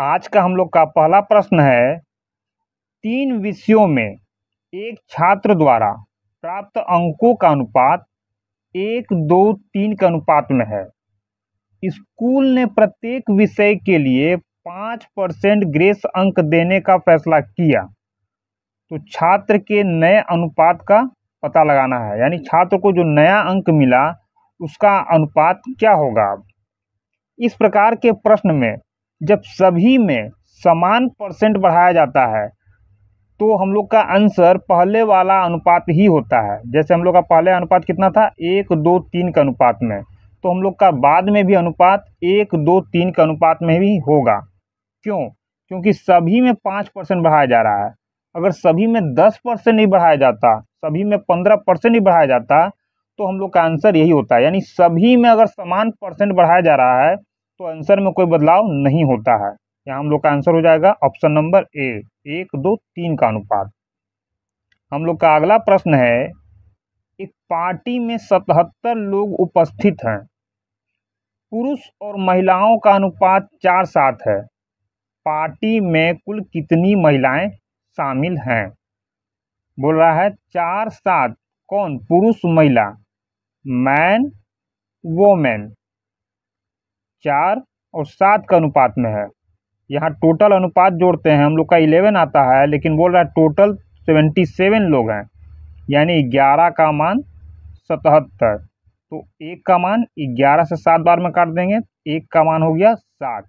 आज का हम लोग का पहला प्रश्न है तीन विषयों में एक छात्र द्वारा प्राप्त अंकों का अनुपात एक दो तीन के अनुपात में है स्कूल ने प्रत्येक विषय के लिए पाँच परसेंट ग्रेस अंक देने का फैसला किया तो छात्र के नए अनुपात का पता लगाना है यानी छात्र को जो नया अंक मिला उसका अनुपात क्या होगा इस प्रकार के प्रश्न में जब सभी में समान परसेंट बढ़ाया जाता है तो हम लोग का आंसर पहले वाला अनुपात ही होता है जैसे हम लोग का पहले अनुपात कितना था एक दो तीन के अनुपात में तो हम लोग का बाद में भी अनुपात एक दो तीन के अनुपात में भी होगा क्यों क्योंकि सभी में पाँच परसेंट बढ़ाया जा रहा है अगर सभी में दस परसेंट नहीं बढ़ाया जाता सभी में पंद्रह परसेंट नहीं बढ़ाया जाता तो हम लोग का आंसर यही होता है यानी सभी में अगर समान परसेंट बढ़ाया जा रहा है तो आंसर में कोई बदलाव नहीं होता है यहाँ हम लोग का आंसर हो जाएगा ऑप्शन नंबर ए एक दो तीन का अनुपात हम लोग का अगला प्रश्न है एक पार्टी में सतहत्तर लोग उपस्थित हैं पुरुष और महिलाओं का अनुपात चार सात है पार्टी में कुल कितनी महिलाएं शामिल हैं बोल रहा है चार सात कौन पुरुष महिला मैन वोमेन चार और सात का अनुपात में है यहाँ टोटल अनुपात जोड़ते हैं हम लोग का इलेवन आता है लेकिन बोल रहा है टोटल सेवेंटी सेवन लोग हैं यानी ग्यारह का मान सतहत्तर तो एक का मान ग्यारह से सात बार में काट देंगे एक का मान हो गया सात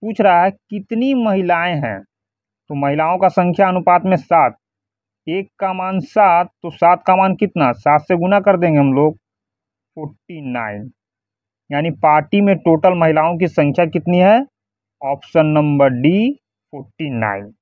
पूछ रहा है कितनी महिलाएं हैं तो महिलाओं का संख्या अनुपात में सात एक का मान सात तो सात का मान कितना सात से गुना कर देंगे हम लोग फोर्टी नाइन यानी पार्टी में टोटल महिलाओं की संख्या कितनी है option number D forty nine